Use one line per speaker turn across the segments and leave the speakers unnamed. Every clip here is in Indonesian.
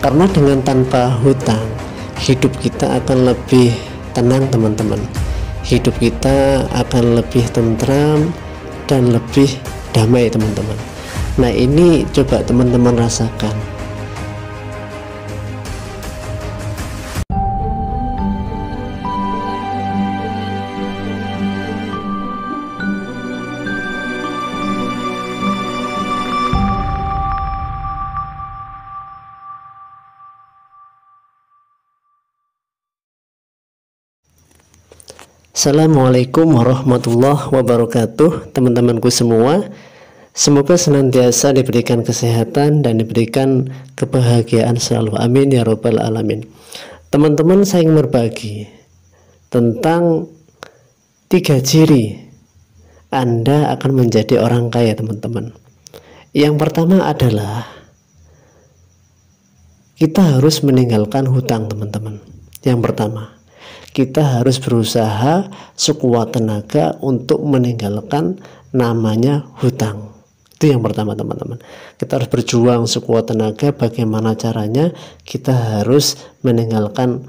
karena dengan tanpa hutang hidup kita akan lebih tenang teman-teman hidup kita akan lebih tentram dan lebih damai teman-teman nah ini coba teman-teman rasakan Assalamualaikum warahmatullahi wabarakatuh teman-temanku semua Semoga senantiasa diberikan kesehatan dan diberikan kebahagiaan selalu Amin ya robbal alamin Teman-teman saya ingin berbagi tentang tiga ciri Anda akan menjadi orang kaya teman-teman Yang pertama adalah kita harus meninggalkan hutang teman-teman Yang pertama kita harus berusaha sekuat tenaga untuk meninggalkan namanya hutang. Itu yang pertama teman-teman. Kita harus berjuang sekuat tenaga bagaimana caranya kita harus meninggalkan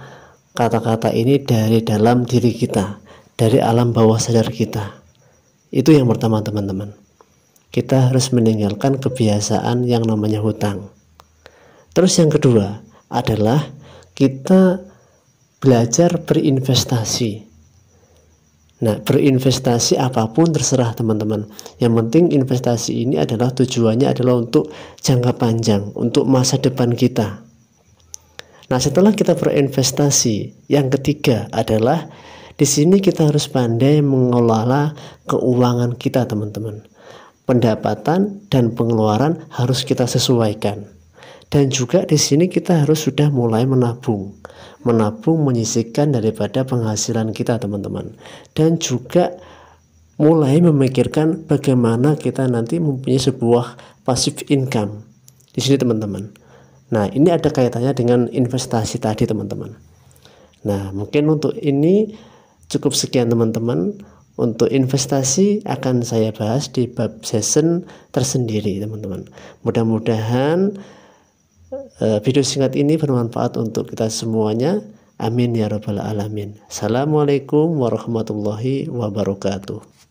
kata-kata ini dari dalam diri kita, dari alam bawah sadar kita. Itu yang pertama teman-teman. Kita harus meninggalkan kebiasaan yang namanya hutang. Terus yang kedua adalah kita belajar berinvestasi. Nah, berinvestasi apapun terserah teman-teman. Yang penting investasi ini adalah tujuannya adalah untuk jangka panjang, untuk masa depan kita. Nah, setelah kita berinvestasi, yang ketiga adalah di sini kita harus pandai mengelola keuangan kita, teman-teman. Pendapatan dan pengeluaran harus kita sesuaikan. Dan juga di sini kita harus sudah mulai menabung. Menabung menyisihkan daripada penghasilan kita, teman-teman. Dan juga mulai memikirkan bagaimana kita nanti mempunyai sebuah passive income. Di sini, teman-teman. Nah, ini ada kaitannya dengan investasi tadi, teman-teman. Nah, mungkin untuk ini cukup sekian, teman-teman. Untuk investasi akan saya bahas di bab session tersendiri, teman-teman. Mudah-mudahan Eh, video singkat ini bermanfaat untuk kita semuanya. Amin ya Rabbal 'Alamin. Assalamualaikum warahmatullahi wabarakatuh.